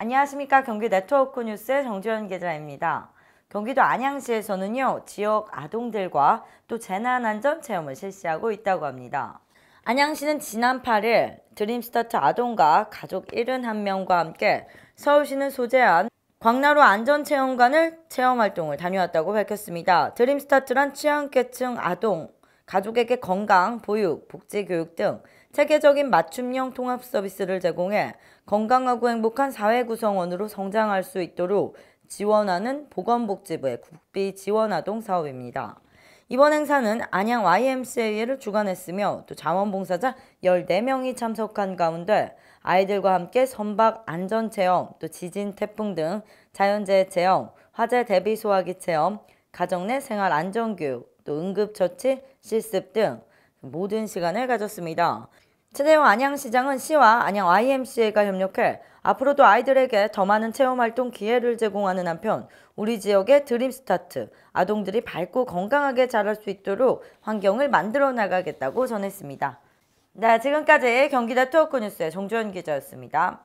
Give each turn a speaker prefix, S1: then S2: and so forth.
S1: 안녕하십니까 경기 네트워크 뉴스의 정지현 기자입니다. 경기도 안양시에서는요 지역 아동들과 또 재난안전 체험을 실시하고 있다고 합니다. 안양시는 지난 8일 드림스타트 아동과 가족 71명과 함께 서울시는 소재한 광나루 안전체험관을 체험활동을 다녀왔다고 밝혔습니다. 드림스타트란 취약계층 아동, 가족에게 건강, 보육, 복지 교육 등 체계적인 맞춤형 통합 서비스를 제공해 건강하고 행복한 사회 구성원으로 성장할 수 있도록 지원하는 보건복지부의 국비 지원아동 사업입니다. 이번 행사는 안양 YMCA를 주관했으며 또 자원봉사자 14명이 참석한 가운데 아이들과 함께 선박 안전체험, 또 지진, 태풍 등 자연재해 체험, 화재 대비 소화기 체험, 가정 내 생활 안전교육, 또 응급처치, 실습 등 모든 시간을 가졌습니다. 최대호 안양시장은 시와 안양 YMCA가 협력해 앞으로도 아이들에게 더 많은 체험활동 기회를 제공하는 한편 우리 지역의 드림스타트, 아동들이 밝고 건강하게 자랄 수 있도록 환경을 만들어 나가겠다고 전했습니다. 네, 지금까지 경기다 투어코 뉴스의 정조현 기자였습니다.